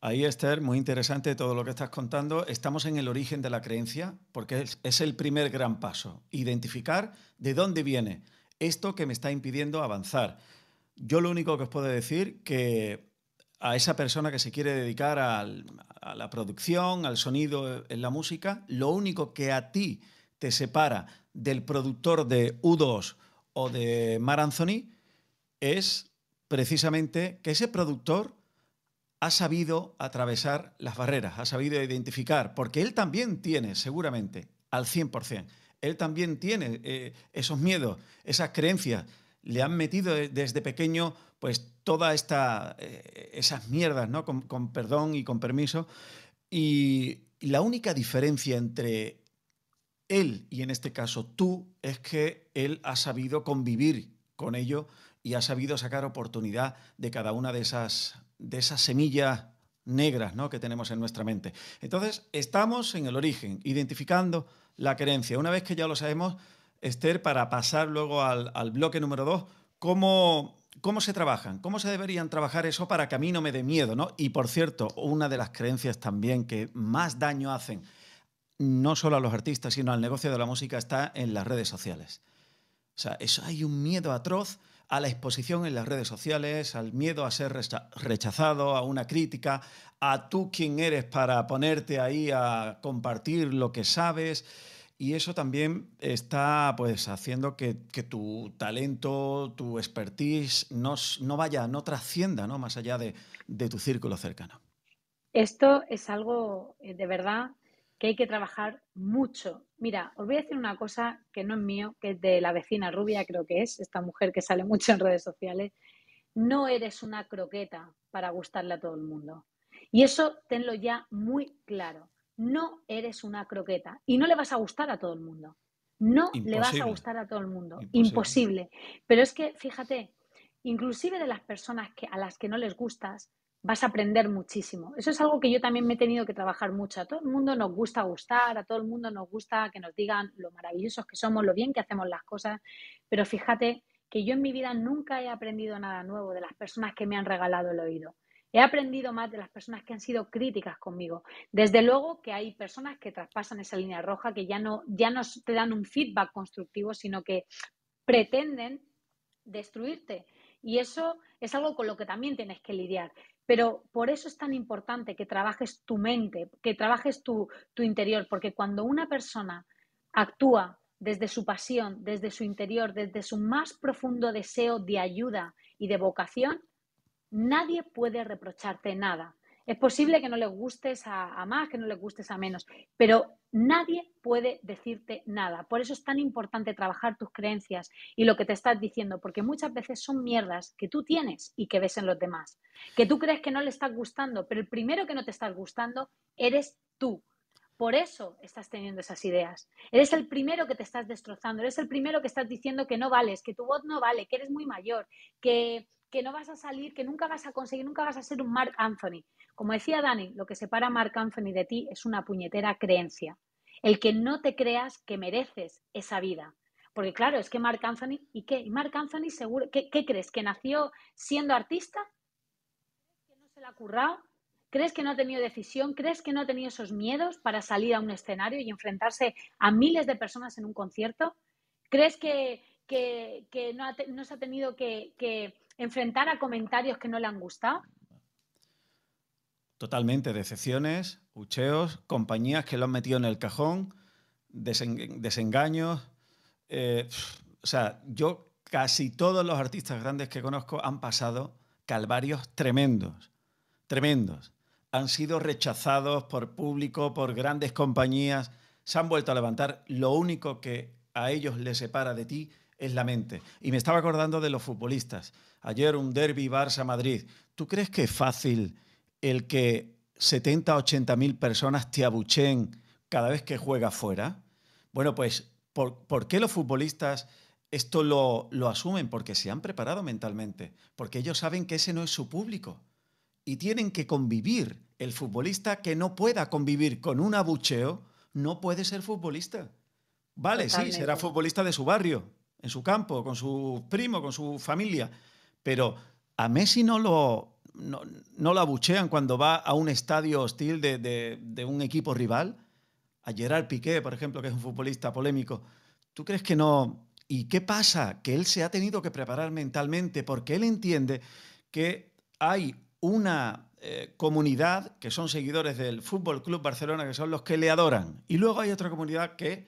Ahí, Esther, muy interesante todo lo que estás contando. Estamos en el origen de la creencia, porque es, el primer gran paso, identificar de dónde viene esto que me está impidiendo avanzar. Yo lo único que os puedo decir que a esa persona que se quiere dedicar a la producción, al sonido en la música, lo único que a ti te separa del productor de U2 o de Mar Anthony es precisamente que ese productor ha sabido atravesar las barreras, ha sabido identificar, porque él también tiene, seguramente, al 100%, él también tiene eh, esos miedos, esas creencias, le han metido desde pequeño pues todas eh, esas mierdas, ¿no? Con, con, perdón y con permiso. Y la única diferencia entre él y en este caso tú es que él ha sabido convivir con ello y ha sabido sacar oportunidad de cada una de esas de esas semillas negras ¿no? que tenemos en nuestra mente. Entonces, estamos en el origen, identificando la creencia. Una vez que ya lo sabemos, Esther, para pasar luego al, bloque número dos, ¿cómo, ¿cómo se trabajan? ¿Cómo se deberían trabajar eso para que a mí no me dé miedo? ¿no? Y por cierto, una de las creencias también que más daño hacen, no solo a los artistas, sino al negocio de la música, está en las redes sociales. O sea, eso, hay un miedo atroz a la exposición en las redes sociales, al miedo a ser rechazado, a una crítica, a tú quién eres para ponerte ahí a compartir lo que sabes. Y eso también está pues, haciendo que, tu talento, tu expertise no, vaya, no trascienda ¿no? más allá de, de tu círculo cercano. Esto es algo eh, de verdad que hay que trabajar mucho. Mira, os voy a decir una cosa que no es mío, que es de la vecina rubia, creo que es, esta mujer que sale mucho en redes sociales. No eres una croqueta para gustarle a todo el mundo. Y eso tenlo ya muy claro. No eres una croqueta y no le vas a gustar a todo el mundo. No le vas a gustar a todo el mundo. Imposible. Pero es que, fíjate, inclusive de las personas que, a las que no les gustas, vas a aprender muchísimo. Eso es algo que yo también me he tenido que trabajar mucho. A todo el mundo nos gusta gustar, a todo el mundo nos gusta que nos digan lo maravillosos que somos, lo bien que hacemos las cosas, pero fíjate que yo en mi vida nunca he aprendido nada nuevo de las personas que me han regalado el oído. He aprendido más de las personas que han sido críticas conmigo. Desde luego que hay personas que traspasan esa línea roja, que ya no, ya no te dan un feedback constructivo, sino que pretenden destruirte. Y eso es algo con lo que también tienes que lidiar. Pero por eso es tan importante que trabajes tu mente, que trabajes tu, interior, porque cuando una persona actúa desde su pasión, desde su interior, desde su más profundo deseo de ayuda y de vocación, nadie puede reprocharte nada. Es posible que no le gustes a, más, que no le gustes a menos, pero nadie puede decirte nada. Por eso es tan importante trabajar tus creencias y lo que te estás diciendo, porque muchas veces son mierdas que tú tienes y que ves en los demás, que tú crees que no le estás gustando, pero el primero que no te estás gustando eres tú. Por eso estás teniendo esas ideas. Eres el primero que te estás destrozando, eres el primero que estás diciendo que no vales, que tu voz no vale, que eres muy mayor, que que no vas a salir, que nunca vas a conseguir, nunca vas a ser un Mark Anthony. Como decía Dani, lo que separa a Mark Anthony de ti es una puñetera creencia. El que no te creas que mereces esa vida. Porque claro, es que Mark Anthony, ¿y qué? Mark Anthony seguro? ¿Qué, crees? ¿Que nació siendo artista? ¿Que no se le ha currado? ¿Crees que no ha tenido decisión? ¿Crees que no ha tenido esos miedos para salir a un escenario y enfrentarse a miles de personas en un concierto? ¿Crees que, que, no, se ha tenido que, enfrentar a comentarios que no le han gustado? Totalmente, decepciones, hucheos, compañías que lo han metido en el cajón, desengaños. Eh, o sea, yo casi todos los artistas grandes que conozco han pasado calvarios tremendos, tremendos. Han sido rechazados por público, por grandes compañías, se han vuelto a levantar. Lo único que a ellos les separa de ti es la mente. Y me estaba acordando de los futbolistas. Ayer un derby Barça-Madrid. ¿Tú crees que es fácil el que 70, 80 mil personas te abucheen cada vez que juegas fuera? Bueno, pues, ¿por, qué los futbolistas esto lo, asumen? Porque se han preparado mentalmente, porque ellos saben que ese no es su público y tienen que convivir. El futbolista que no pueda convivir con un abucheo no puede ser futbolista. Vale, sí, será futbolista de su barrio, en su campo, con su primo, con su familia. Pero a Messi no lo, no, abuchean cuando va a un estadio hostil de, un equipo rival. A Gerard Piqué, por ejemplo, que es un futbolista polémico. ¿Tú crees que no? ¿Y qué pasa? Que él se ha tenido que preparar mentalmente porque él entiende que hay una eh, comunidad que son seguidores del Fútbol Club Barcelona, que son los que le adoran. Y luego hay otra comunidad que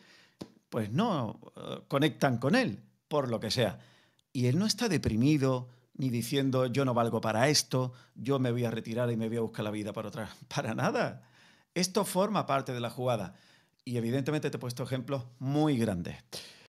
pues no eh, conectan con él, por lo que sea. Y él no está deprimido ni diciendo yo no valgo para esto, yo me voy a retirar y me voy a buscar la vida para otra. Para nada. Esto forma parte de la jugada. Y evidentemente te he puesto ejemplos muy grandes.